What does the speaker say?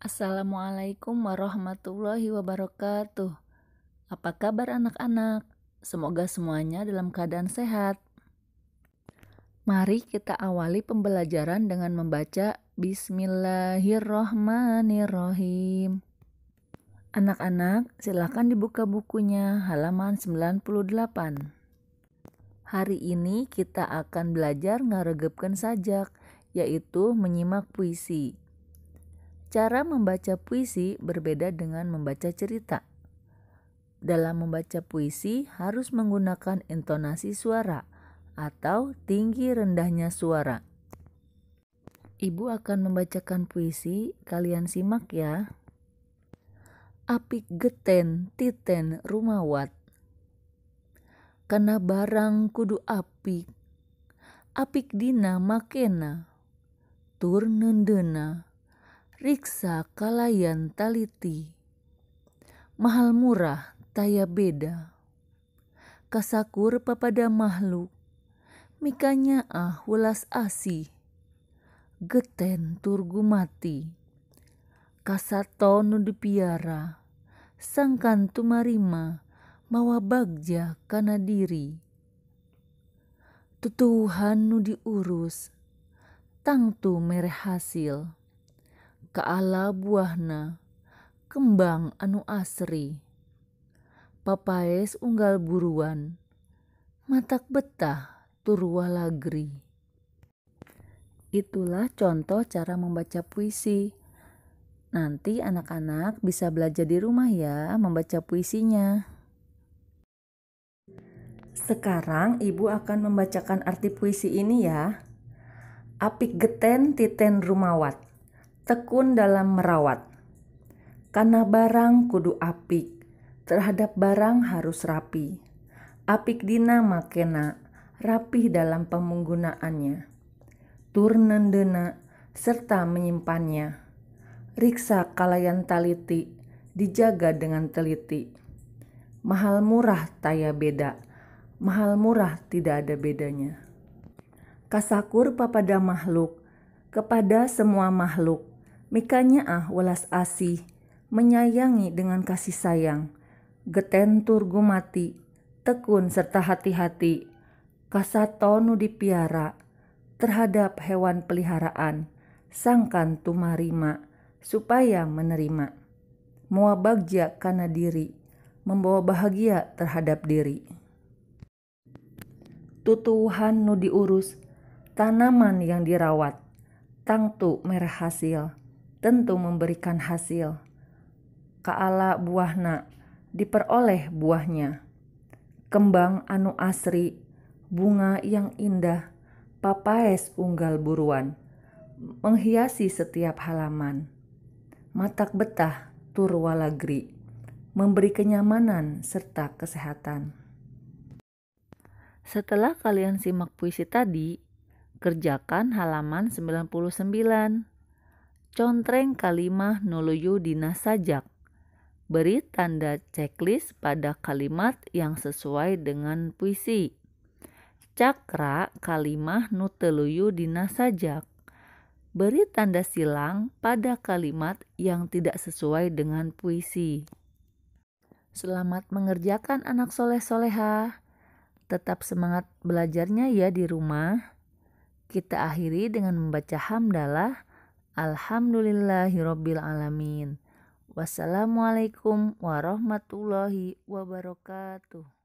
Assalamualaikum warahmatullahi wabarakatuh. Apa kabar anak-anak? Semoga semuanya dalam keadaan sehat. Mari kita awali pembelajaran dengan membaca Bismillahirrohmanirrohim. Anak-anak, silakan dibuka bukunya halaman 98. Hari ini kita akan belajar ngaregepkan sajak, yaitu menyimak puisi. Cara membaca puisi berbeda dengan membaca cerita. Dalam membaca puisi, harus menggunakan intonasi suara atau tinggi rendahnya suara. Ibu akan membacakan puisi, kalian simak ya. Apik geten titen rumawat. Kena barang kudu apik. Apik dina makena. Tur nendena riksa kalayan taliti. Mahal murah taya beda. Kasakur papada makhluk, mikanya ah welas asih. Geten turgu mati. Kasato nu dipiara, sangkan tumarima, mawa bagja kana diri. Tutuhan nu diurus, tangtu mere hasil kaala buahna kembang anu asri papaes unggal buruan matak betah turwa lagri itulah contoh cara membaca puisi nanti anak-anak bisa belajar di rumah ya membaca puisinya sekarang ibu akan membacakan arti puisi ini ya Apik geten titen rumawat tekun dalam merawat. Karena barang kudu apik, terhadap barang harus rapi. Apik dina makena, rapih dalam pemunggunaannya Tur nendena, serta menyimpannya. Riksa kalayan taliti, dijaga dengan teliti. Mahal murah taya beda, mahal murah tidak ada bedanya. Kasakur kepada makhluk, kepada semua makhluk, Mikanya ah welas asih, menyayangi dengan kasih sayang, getentur gumati, tekun serta hati-hati, nu dipiara, terhadap hewan peliharaan, sangkan tumarima, supaya menerima. Mua bagja karena diri, membawa bahagia terhadap diri. Tutuhan nu diurus, tanaman yang dirawat, tangtu merah hasil, tentu memberikan hasil. Kaala buahna diperoleh buahnya. Kembang anu asri, bunga yang indah, papaes unggal buruan, menghiasi setiap halaman. Matak betah turwalagri, memberi kenyamanan serta kesehatan. Setelah kalian simak puisi tadi, kerjakan halaman 99 contreng kalimah nuluyu dina sajak. Beri tanda checklist pada kalimat yang sesuai dengan puisi. Cakra kalimah nuteluyu dina sajak. Beri tanda silang pada kalimat yang tidak sesuai dengan puisi. Selamat mengerjakan anak soleh-soleha. Tetap semangat belajarnya ya di rumah. Kita akhiri dengan membaca hamdalah. Alhamdulillahirrabbilalamin. Wassalamualaikum warahmatullahi wabarakatuh.